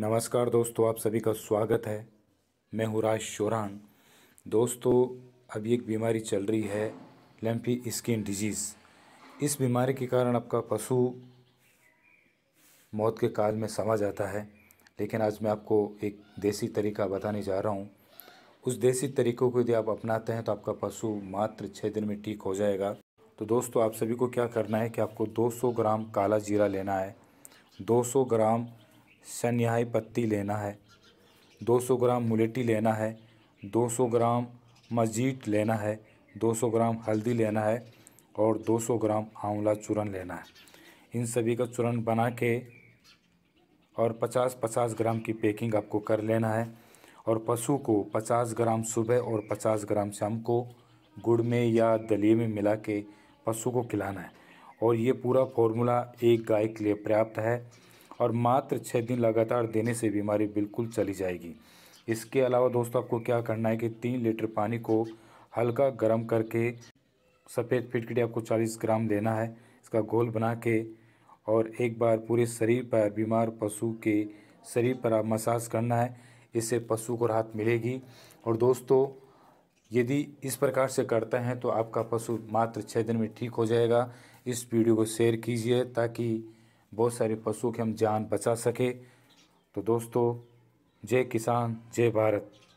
नमस्कार दोस्तों आप सभी का स्वागत है मैं हूँ राज शोरान दोस्तों अभी एक बीमारी चल रही है लम्पी स्किन डिजीज़ इस बीमारी के कारण आपका पशु मौत के काल में समा जाता है लेकिन आज मैं आपको एक देसी तरीका बताने जा रहा हूँ उस देसी तरीक़ों को यदि आप अपनाते हैं तो आपका पशु मात्र छः दिन में ठीक हो जाएगा तो दोस्तों आप सभी को क्या करना है कि आपको 200 ग्राम काला जीरा लेना है 200 ग्राम सन्याही पत्ती लेना है 200 ग्राम मुलेटी लेना है 200 ग्राम मजीट लेना है 200 ग्राम हल्दी लेना है और 200 ग्राम आंवला चूरन लेना है इन सभी का चूरन बना के और 50-50 ग्राम की पैकिंग आपको कर लेना है और पशु को 50 ग्राम सुबह और 50 ग्राम शाम को गुड़ में या दलिए में मिला के पशु को खिलाना है और ये पूरा फॉर्मूला एक गाय के लिए पर्याप्त है और मात्र छः दिन लगातार देने से बीमारी बिल्कुल चली जाएगी इसके अलावा दोस्तों आपको क्या करना है कि तीन लीटर पानी को हल्का गर्म करके सफ़ेद फिटकड़ी आपको चालीस ग्राम देना है इसका घोल बना के और एक बार पूरे शरीर पर बीमार पशु के शरीर पर आप मसाज करना है इससे पशु को राहत मिलेगी और दोस्तों यदि इस प्रकार से करते हैं तो आपका पशु मात्र छः दिन में ठीक हो जाएगा इस वीडियो को शेयर कीजिए ताकि बहुत सारे पशुओं की हम जान बचा सके तो दोस्तों जय किसान जय भारत